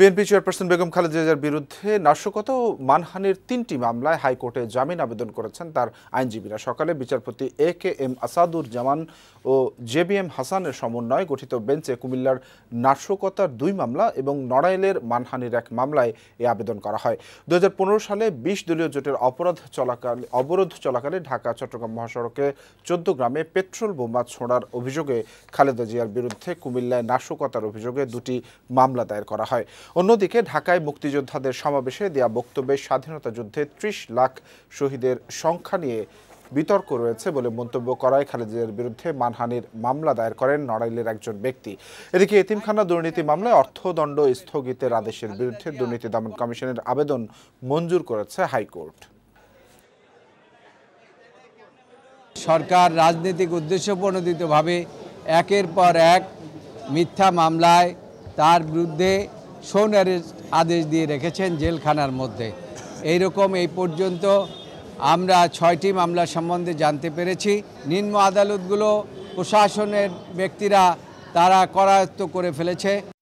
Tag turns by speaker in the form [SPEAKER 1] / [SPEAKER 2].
[SPEAKER 1] BNP chairperson Begum Khaleda জিয়ার বিরুদ্ধে নাশকতা ও মানহানির তিনটি মামলায় হাইকোর্টে জামিন আবেদন করেছেন তার আইনজীবীরা সকালে বিচারপতি A K M Asadur Zaman ও জে বি এম হাসানের সমন্বয়ে গঠিত বেঞ্চে কুমিল্লার নাশকতার দুই মামলা এবং নড়াইলের মানহানির এক মামলায় এ আবেদন করা হয় দু সালে বিশ দলীয় জোটের অপরাধ চলাকালে অবরোধ চলাকালে ঢাকা চট্টগ্রাম মহাসড়কে চোদ্দ গ্রামে পেট্রোল বোমা ছোঁড়ার অভিযোগে খালেদা জিয়ার বিরুদ্ধে কুমিল্লায় নাশকতার অভিযোগে দুটি মামলা দায়ের করা হয় অন্যদিকে ঢাকায় মুক্তিযোদ্ধাদের সমাবেশে দেয়া বক্তব্যে স্বাধীনতা যুদ্ধে ত্রিশ লাখ শহীদের সংখ্যা নিয়ে বিতর্ক রয়েছে বলে মন্তব্য করায় খালেদের বিরুদ্ধে মানহানির মামলা দায়ের করেন নড়াইলের একজন ব্যক্তি এদিকে এতিমখানা দুর্নীতি মামলায় অর্থদণ্ড স্থগিতের আদেশের বিরুদ্ধে দুর্নীতি দমন কমিশনের আবেদন মঞ্জুর করেছে হাইকোর্ট
[SPEAKER 2] সরকার রাজনৈতিক উদ্দেশ্য প্রণোদিতভাবে একের পর এক মিথ্যা মামলায় তার বিরুদ্ধে সোনার আদেশ দিয়ে রেখেছেন জেলখানার মধ্যে এই রকম এই পর্যন্ত আমরা ছয়টি মামলা সম্বন্ধে জানতে পেরেছি নিম্ন আদালতগুলো প্রশাসনের ব্যক্তিরা তারা করায়ত্ত করে ফেলেছে